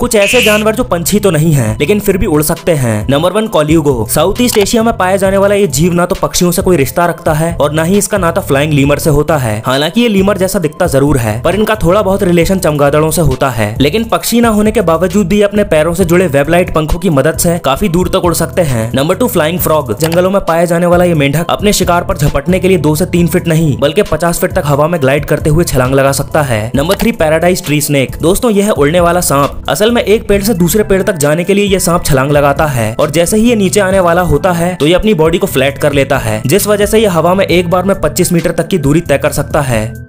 कुछ ऐसे जानवर जो पंछी तो नहीं है लेकिन फिर भी उड़ सकते हैं number one colugo south east Asia में पाया जाने वाला ये जीव ना तो पक्षियों से कोई रिश्ता रखता है और ना ही इसका नाता फ्लाइंग लीमर से होता है हालांकि ये लीमर जैसा दिखता जरूर है पर इनका थोड़ा बहुत रिलेशन चमगादड़ों से होता है लेकिन पक्षी ना होने के बावजूद भी अपने पैरों से जुड़े वेबलाइट पंखों की मदद से काफी दूर तक उड़ सकते हैं नंबर टू फ्लाइंग फ्रॉग जंगलों में पाया जाने वाला ये मेंढक अपने शिकार पर झपटने के लिए दो से तीन फीट नहीं बल्कि पचास फीट तक हवा में ग्लाइड करते हुए छलांग लगा सकता है number three paradise tree snake दोस्तों यह उड़ने वाला सांप असल जंगल में एक पेड़ से दूसरे पेड़ तक जाने के लिए ये सांप छलांग लगाता है और जैसे ही ये नीचे आने वाला होता है तो ये अपनी बॉडी को फ्लैट कर लेता है जिस वजह से ये हवा में एक बार में 25 मीटर तक की दूरी तय कर सकता है